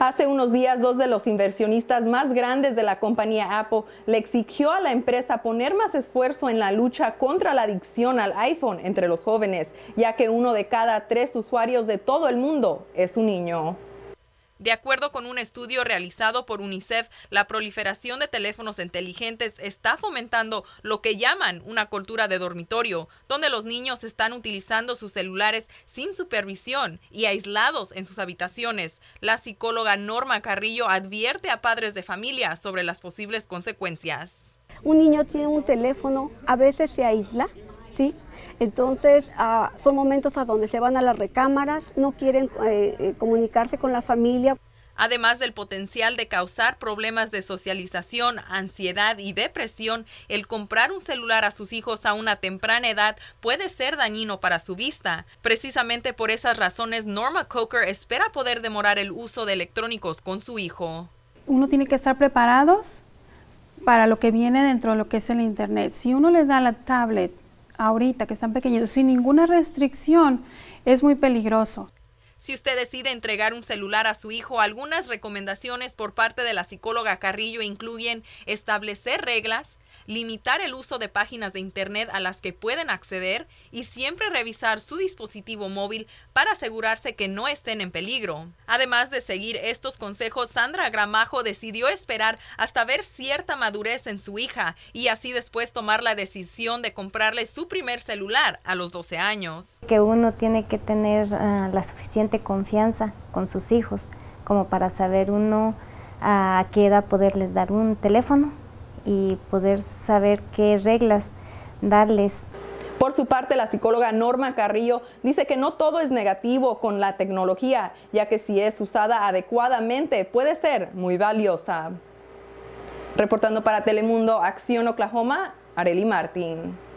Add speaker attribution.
Speaker 1: Hace unos días, dos de los inversionistas más grandes de la compañía Apple le exigió a la empresa poner más esfuerzo en la lucha contra la adicción al iPhone entre los jóvenes, ya que uno de cada tres usuarios de todo el mundo es un niño. De acuerdo con un estudio realizado por UNICEF, la proliferación de teléfonos inteligentes está fomentando lo que llaman una cultura de dormitorio, donde los niños están utilizando sus celulares sin supervisión y aislados en sus habitaciones. La psicóloga Norma Carrillo advierte a padres de familia sobre las posibles consecuencias.
Speaker 2: Un niño tiene un teléfono, a veces se aísla, ¿sí? Entonces, ah, son momentos a donde se van a las recámaras, no quieren eh, eh, comunicarse con la familia.
Speaker 1: Además del potencial de causar problemas de socialización, ansiedad y depresión, el comprar un celular a sus hijos a una temprana edad puede ser dañino para su vista. Precisamente por esas razones, Norma Coker espera poder demorar el uso de electrónicos con su hijo.
Speaker 2: Uno tiene que estar preparados para lo que viene dentro de lo que es el Internet. Si uno le da la tablet ahorita, que están pequeños, sin ninguna restricción, es muy peligroso.
Speaker 1: Si usted decide entregar un celular a su hijo, algunas recomendaciones por parte de la psicóloga Carrillo incluyen establecer reglas, limitar el uso de páginas de Internet a las que pueden acceder y siempre revisar su dispositivo móvil para asegurarse que no estén en peligro. Además de seguir estos consejos, Sandra Gramajo decidió esperar hasta ver cierta madurez en su hija y así después tomar la decisión de comprarle su primer celular a los 12 años.
Speaker 3: Que uno tiene que tener ah, la suficiente confianza con sus hijos como para saber uno ah, a qué edad poderles dar un teléfono y poder saber qué reglas darles. Por
Speaker 1: su parte, la psicóloga Norma Carrillo dice que no todo es negativo con la tecnología, ya que si es usada adecuadamente puede ser muy valiosa. Reportando para Telemundo, Acción Oklahoma, Areli Martín.